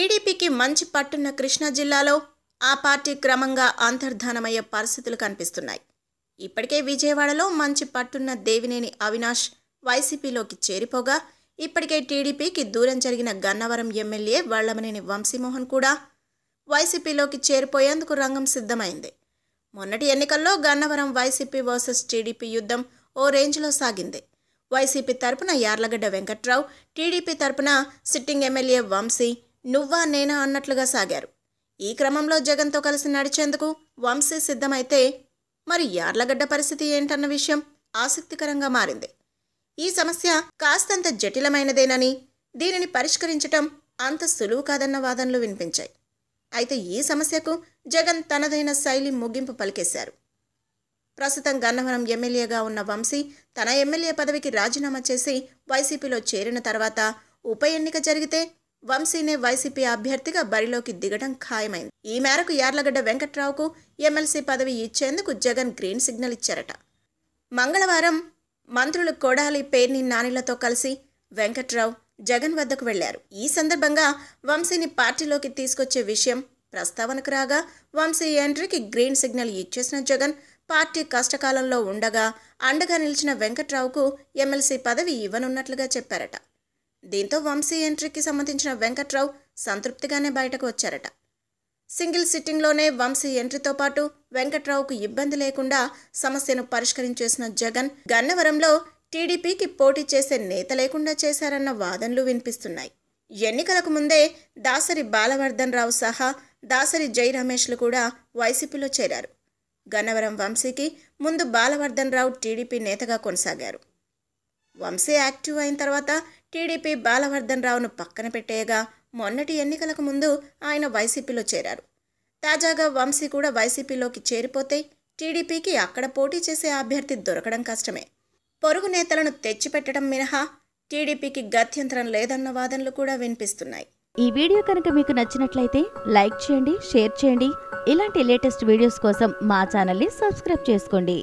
టీడీపీకి మంచి పట్టున్న కృష్ణా జిల్లాలో ఆ పార్టీ క్రమంగా అంతర్ధానమయ్యే పరిస్థితులు కనిపిస్తున్నాయి ఇప్పటికే విజయవాడలో మంచి పట్టున్న దేవినేని అవినాష్ వైసీపీలోకి చేరిపోగా ఇప్పటికే టీడీపీకి దూరం జరిగిన గన్నవరం ఎమ్మెల్యే వెళ్లమనేని వంశీమోహన్ కూడా వైసీపీలోకి చేరిపోయేందుకు రంగం సిద్ధమైంది మొన్నటి ఎన్నికల్లో గన్నవరం వైసీపీ వర్సెస్ టీడీపీ యుద్ధం ఓ రేంజ్లో సాగింది వైసీపీ తరపున యార్లగడ్డ వెంకట్రావు టీడీపీ తరపున సిట్టింగ్ ఎమ్మెల్యే వంశీ నువ్వా నేనా అన్నట్లుగా సాగారు ఈ క్రమంలో జగన్తో కలిసి నడిచేందుకు వంశీ సిద్ధమైతే మరి యార్లగడ్డ పరిస్థితి ఏంటన్న విషయం ఆసక్తికరంగా మారింది ఈ సమస్య కాస్తంత జటిలమైనదేనని దీనిని పరిష్కరించటం అంత సులువు కాదన్న వాదనలు వినిపించాయి అయితే ఈ సమస్యకు జగన్ తనదైన శైలి ముగింపు పలికేశారు ప్రస్తుతం గన్నవరం ఎమ్మెల్యేగా ఉన్న వంశీ తన ఎమ్మెల్యే పదవికి రాజీనామా చేసి వైసీపీలో చేరిన తర్వాత ఉప ఎన్నిక జరిగితే వంశీనే వైసీపీ అభ్యర్థిగా బరిలోకి దిగడం ఖాయమైంది ఈ మేరకు యార్లగడ్డ వెంకట్రావుకు ఎమ్మెల్సీ పదవి ఇచ్చేందుకు జగన్ గ్రీన్ సిగ్నల్ ఇచ్చారట మంగళవారం మంత్రులు కొడాలి పేర్ని నానిలతో కలిసి వెంకట్రావు జగన్ వద్దకు వెళ్లారు ఈ సందర్భంగా వంశీని పార్టీలోకి తీసుకొచ్చే విషయం ప్రస్తావనకు రాగా వంశీ ఎంట్రీకి గ్రీన్ సిగ్నల్ ఇచ్చేసిన జగన్ పార్టీ కష్టకాలంలో ఉండగా అండగా నిలిచిన వెంకట్రావుకు ఎమ్మెల్సీ పదవి ఇవ్వనున్నట్లుగా చెప్పారట దీంతో వంశీ ఎంట్రీకి సంబంధించిన వెంకట్రావు సంతృప్తిగానే బయటకు వచ్చారట సింగిల్ సిట్టింగ్లోనే వంశీ ఎంట్రీతో పాటు వెంకట్రావుకు ఇబ్బంది లేకుండా సమస్యను పరిష్కరించేసిన జగన్ గన్నవరంలో టీడీపీకి పోటీ చేసే నేత లేకుండా చేశారన్న వాదనలు వినిపిస్తున్నాయి ఎన్నికలకు ముందే దాసరి బాలవర్ధన్ రావు సహా దాసరి జై రమేష్లు కూడా వైసీపీలో చేరారు గన్నవరం వంశీకి ముందు బాలవర్ధన్ రావు టీడీపీ నేతగా కొనసాగారు వంశీ యాక్టివ్ అయిన తర్వాత టీడీపీ బాలవర్ధన్ రావును పక్కన పెట్టేయగా మొన్నటి ఎన్నికలకు ముందు ఆయన వైసీపీలో చేరారు తాజాగా వంశీ కూడా వైసీపీలోకి చేరిపోతే టీడీపీకి అక్కడ పోటీ చేసే అభ్యర్థి దొరకడం కష్టమే పొరుగు నేతలను తెచ్చిపెట్టడం మినహా టీడీపీకి గత్యంతరం లేదన్న వాదనలు కూడా వినిపిస్తున్నాయి ఈ వీడియో కనుక మీకు నచ్చినట్లయితే లైక్ చేయండి షేర్ చేయండి ఇలాంటి లేటెస్ట్ వీడియోస్ కోసం మా ఛానల్ని సబ్స్క్రైబ్ చేసుకోండి